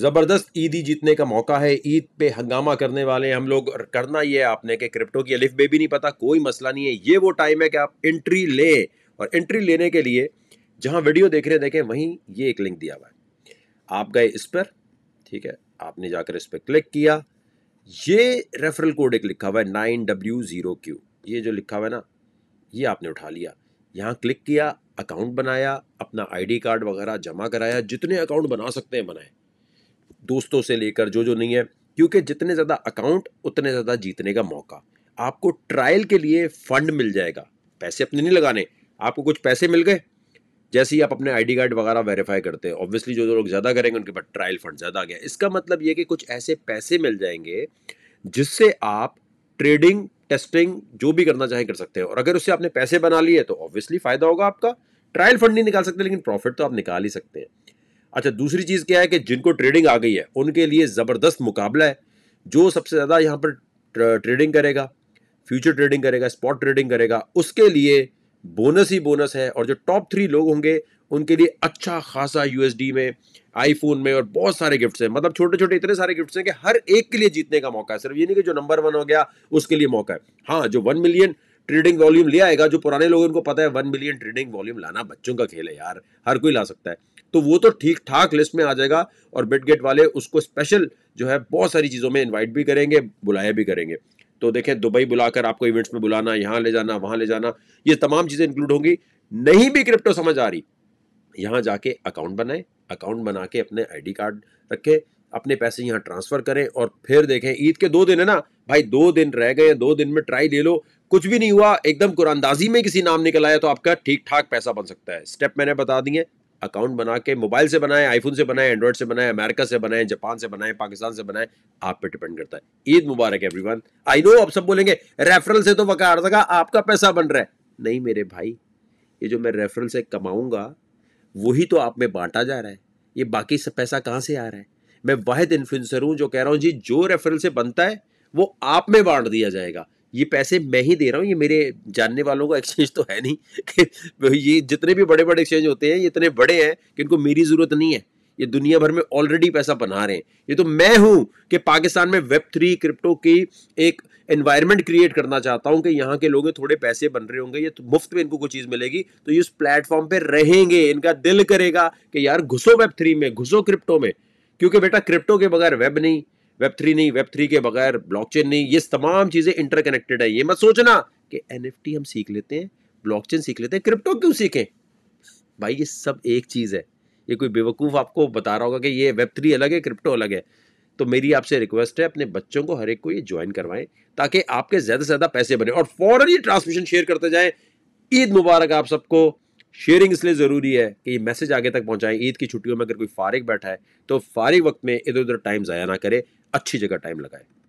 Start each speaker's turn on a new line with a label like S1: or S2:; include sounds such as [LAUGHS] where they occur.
S1: ज़बरदस्त ईदी जीतने का मौका है ईद पे हंगामा करने वाले हम लोग करना ये है आपने कि क्रिप्टो की अलिफ बेबी नहीं पता कोई मसला नहीं है ये वो टाइम है कि आप एंट्री लें और एंट्री लेने के लिए जहाँ वीडियो देख रहे देखें वहीं ये एक लिंक दिया हुआ है आप गए इस पर ठीक है आपने जाकर इस पर क्लिक किया ये रेफरल कोड एक लिखा हुआ है नाइन डब्ल्यू ज़ीरो क्यू ये जो लिखा हुआ है ना ये आपने उठा लिया यहाँ क्लिक किया अकाउंट बनाया अपना आईडी कार्ड वगैरह जमा कराया जितने अकाउंट बना सकते हैं बनाए दोस्तों से लेकर जो जो नहीं है क्योंकि जितने ज़्यादा अकाउंट उतने ज़्यादा जीतने का मौका आपको ट्रायल के लिए फंड मिल जाएगा पैसे अपने नहीं लगाने आपको कुछ पैसे मिल गए जैसे ही आप अपने आईडी कार्ड वगैरह वेरीफाई करते हैं ऑब्वियसली जो जो लोग ज़्यादा करेंगे उनके पास ट्रायल फंड ज़्यादा आ गया इसका मतलब ये कि कुछ ऐसे पैसे मिल जाएंगे जिससे आप ट्रेडिंग टेस्टिंग जो भी करना चाहें कर सकते हैं और अगर उससे आपने पैसे बना लिए तो ऑब्वियसली फ़ायदा होगा आपका ट्रायल फंड नहीं निकाल सकते लेकिन प्रॉफिट तो आप निकाल ही सकते हैं अच्छा दूसरी चीज़ क्या है कि जिनको ट्रेडिंग आ गई है उनके लिए ज़बरदस्त मुकाबला है जो सबसे ज़्यादा यहाँ पर ट्रेडिंग करेगा फ्यूचर ट्रेडिंग करेगा स्पॉट ट्रेडिंग करेगा उसके लिए बोनस ही बोनस है और जो टॉप थ्री लोग होंगे उनके लिए अच्छा खासा यू में आईफोन में और बहुत सारे गिफ्ट्स हैं मतलब छोटे छोटे इतने सारे गिफ्ट्स हैं कि हर एक के लिए जीतने का मौका है सिर्फ ये नहीं कि जो नंबर वन हो गया उसके लिए मौका है हाँ जो वन मिलियन ट्रेडिंग वॉल्यूम ले आएगा जो पुराने लोगों को पता है वन मिलियन ट्रेडिंग वॉल्यूम लाना बच्चों का खेल है यार हर कोई ला सकता है तो वो तो ठीक ठाक लिस्ट में आ जाएगा और गेट वाले उसको स्पेशल जो है बहुत सारी चीज़ों में इन्वाइट भी करेंगे बुलाया भी करेंगे तो देखें दुबई बुलाकर आपको इवेंट्स में बुलाना यहाँ ले जाना वहाँ ले जाना ये तमाम चीज़ें इंक्लूड होंगी नहीं भी क्रिप्टो समझ आ रही यहाँ जाके अकाउंट बनाएं अकाउंट बना के अपने आईडी कार्ड रखें अपने पैसे यहाँ ट्रांसफ़र करें और फिर देखें ईद के दो दिन है ना भाई दो दिन रह गए दो दिन में ट्राई ले लो कुछ भी नहीं हुआ एकदम कुरानदाजी में किसी नाम निकल आया तो आपका ठीक ठाक पैसा बन सकता है स्टेप मैंने बता दिए अकाउंट बना के मोबाइल से बनाएं आईफोन से बनाए एंड्रॉयड से बनाए अमेरिका से बनाएं जापान से बनाए पाकिस्तान से बनाएं आप पे डिपेंड करता है ईद मुबारक एवरीवन आई नो आप सब बोलेंगे रेफरल से तो वकार का आपका पैसा बन रहा है नहीं मेरे भाई ये जो मैं रेफरल से कमाऊंगा वही तो आप में बांटा जा रहा है ये बाकी सब पैसा कहाँ से आ रहा है मैं वाहिद इन्फ्लुएंसर हूँ जो कह रहा हूँ जी जो रेफरल से बनता है वो आप में बांट दिया जाएगा ये पैसे मैं ही दे रहा हूँ ये मेरे जानने वालों का एक्सचेंज तो है नहीं [LAUGHS] ये जितने भी बड़े बड़े एक्सचेंज होते हैं ये इतने बड़े हैं कि इनको मेरी ज़रूरत नहीं है ये दुनिया भर में ऑलरेडी पैसा बना रहे हैं ये तो मैं हूं कि पाकिस्तान में वेब थ्री क्रिप्टो की एक एनवायरनमेंट क्रिएट करना चाहता हूं कि यहाँ के लोग थोड़े पैसे बन रहे होंगे ये तो मुफ्त में इनको कोई चीज़ मिलेगी तो ये उस प्लेटफॉर्म पे रहेंगे इनका दिल करेगा कि यार घुसो वेब थ्री में घुसो क्रिप्टो में क्योंकि बेटा क्रिप्टो के बगैर वेब नहीं वेब थ्री नहीं वेब थ्री के बगैर ब्लॉकचेन नहीं ये तमाम चीज़ें इंटरकनेक्टेड है ये मत सोचना कि एन हम सीख लेते हैं ब्लॉकचेन सीख लेते हैं क्रिप्टो क्यों सीखें भाई ये सब एक चीज़ है ये कोई बेवकूफ़ आपको बता रहा होगा कि ये वेब थ्री अलग है क्रिप्टो अलग है तो मेरी आपसे रिक्वेस्ट है अपने बच्चों को हर एक को ये ज्वाइन करवाएं ताकि आपके ज़्यादा से ज़्यादा पैसे बने और फ़ौरन ये ट्रांसमिशन शेयर करते जाए ईद मुबारक आप सबको शेयरिंग इसलिए ज़रूरी है कि ये मैसेज आगे तक पहुँचाएं ईद की छुट्टियों में अगर कोई फारिग बैठा है तो फारिग वक्त में इधर उधर टाइम ज़ाया ना करे अच्छी जगह टाइम लगाए